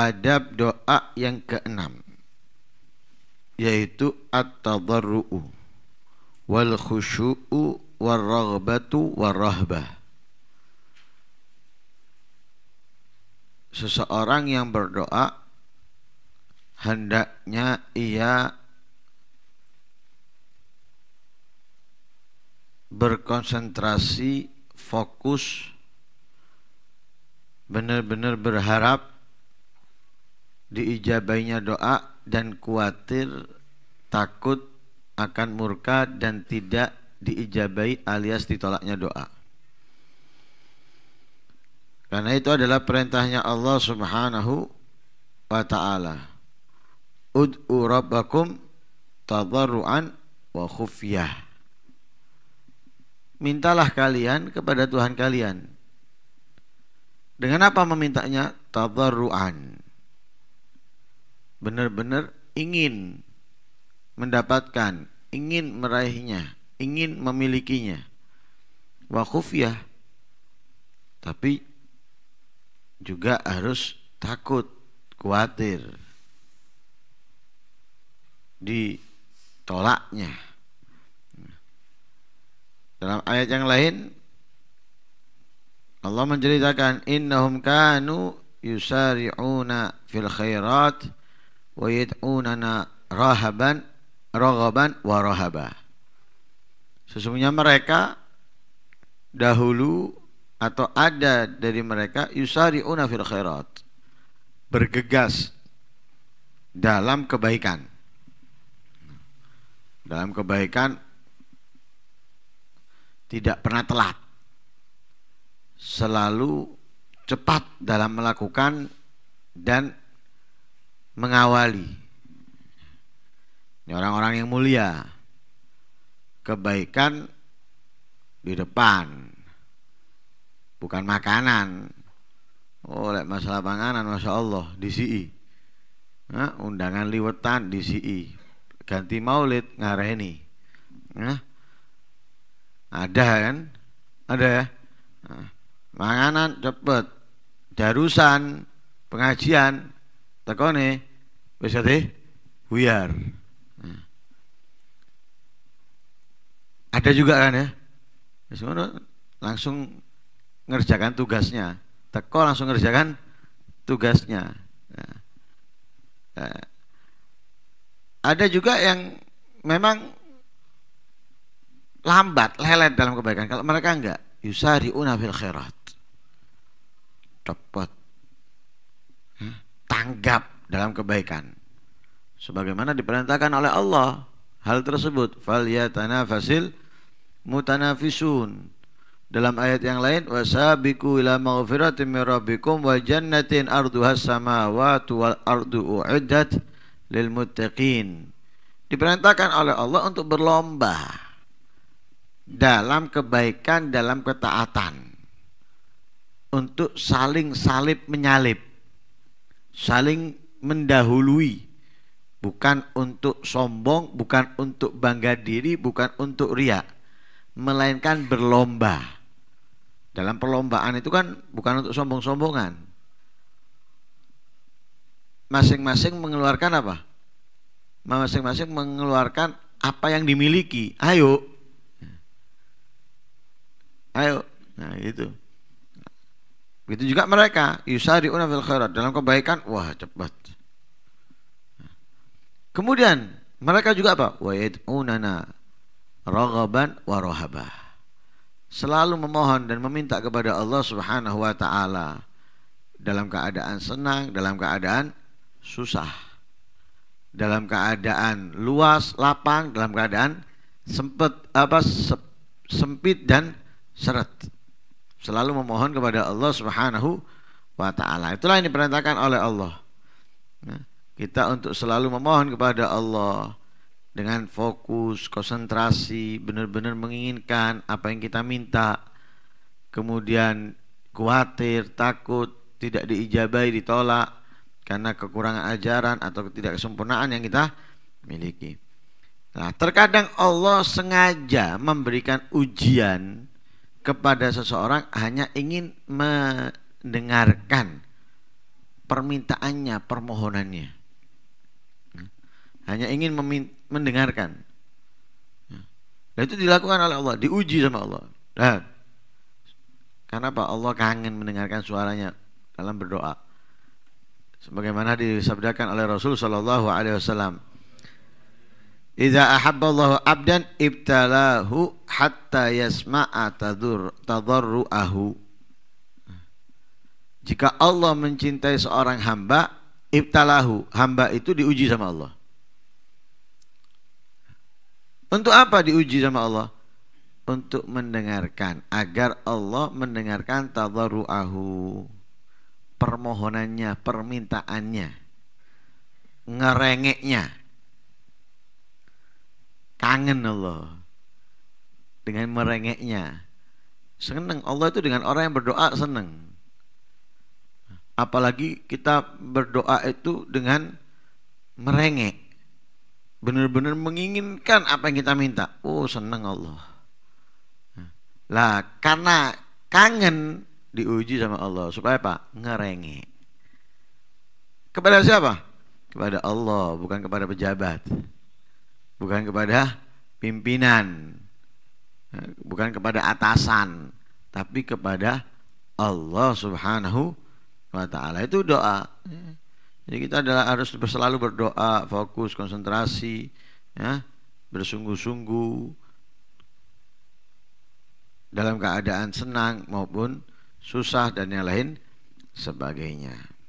adab doa yang keenam yaitu at-tadarru'u wal khusyu'u war raghbatu war rahbah seseorang yang berdoa hendaknya ia berkonsentrasi fokus benar-benar berharap diijabainya doa dan khawatir takut akan murka dan tidak diijabai alias ditolaknya doa. Karena itu adalah perintahnya Allah Subhanahu wa taala. Ud'u rabbakum tadarruan wa khufyah. Mintalah kalian kepada Tuhan kalian. Dengan apa memintanya? Tadarruan benar-benar ingin mendapatkan, ingin meraihnya, ingin memilikinya. Wa khufyah tapi juga harus takut, khawatir ditolaknya. Dalam ayat yang lain Allah menceritakan innahum kanu yusari'una fil khairat wa yad'unana rahaban raghaban wa rahaba. Sesungguhnya mereka dahulu atau ada dari mereka yusari'una fil khairat bergegas dalam kebaikan dalam kebaikan tidak pernah telat selalu cepat dalam melakukan dan mengawali orang-orang yang mulia kebaikan di depan bukan makanan oleh oh, masalah panganan masya Allah di si nah, undangan liwetan di si ganti maulid ngareni nah, ada kan ada ya nah, makanan cepet darusan pengajian tekone Wis deh, buyar. Hmm. Ada juga kan ya. Wis langsung ngerjakan tugasnya. Teko langsung ngerjakan tugasnya. Ya. Ya. Ada juga yang memang lambat, lelet dalam kebaikan. Kalau mereka enggak, yusari'una unafil khairat. Cepat. Tanggap dalam kebaikan sebagaimana diperintahkan oleh Allah hal tersebut fal yatanafasil mutanafisun dalam ayat yang lain wasabiqu ila maghfiratin min rabbikum wa jannatin arduha samawati wal ardu uiddat lil muttaqin diperintahkan oleh Allah untuk berlomba dalam kebaikan dalam ketaatan untuk saling salib menyalip saling mendahului bukan untuk sombong, bukan untuk bangga diri, bukan untuk riak, melainkan berlomba. Dalam perlombaan itu kan bukan untuk sombong-sombongan. Masing-masing mengeluarkan apa? Masing-masing mengeluarkan apa yang dimiliki. Ayo. Ayo. Nah, itu. Begitu juga mereka Yusari unafil khairat dalam kebaikan, wah cepat. Kemudian mereka juga apa? Wa yad'unana raghaban wa Selalu memohon dan meminta kepada Allah Subhanahu wa taala dalam keadaan senang, dalam keadaan susah. Dalam keadaan luas, lapang, dalam keadaan sempit apa sempit dan seret selalu memohon kepada Allah Subhanahu wa taala. Itulah yang diperintahkan oleh Allah. Ya, kita untuk selalu memohon kepada Allah dengan fokus, konsentrasi, benar-benar menginginkan apa yang kita minta. Kemudian khawatir, takut, tidak diijabai, ditolak karena kekurangan ajaran atau ketidaksempurnaan yang kita miliki. Nah, terkadang Allah sengaja memberikan ujian kepada seseorang hanya ingin mendengarkan permintaannya, permohonannya. Hmm? Hanya ingin mendengarkan. Hmm? Dan itu dilakukan oleh Allah, diuji sama Allah. Dan karena apa? Allah kangen mendengarkan suaranya dalam berdoa. Sebagaimana disabdakan oleh Rasul Shallallahu Alaihi Wasallam, Idza ahabballahu abdan ibtalahu hatta yasma'a tadur tadarruahu. Jika Allah mencintai seorang hamba, ibtalahu, hamba itu diuji sama Allah. Untuk apa diuji sama Allah? Untuk mendengarkan agar Allah mendengarkan tadarruahu. Permohonannya, permintaannya, ngerengeknya kangen Allah dengan merengeknya. Seneng Allah itu dengan orang yang berdoa seneng. Apalagi kita berdoa itu dengan merengek. Benar-benar menginginkan apa yang kita minta. Oh, seneng Allah. Lah, karena kangen diuji sama Allah supaya apa? Ngerengek. Kepada siapa? Kepada Allah, bukan kepada pejabat. Bukan kepada pimpinan eh, bukan kepada atasan tapi kepada Allah Subhanahu wa taala itu doa jadi kita adalah harus selalu berdoa fokus konsentrasi ya bersungguh-sungguh dalam keadaan senang maupun susah dan yang lain sebagainya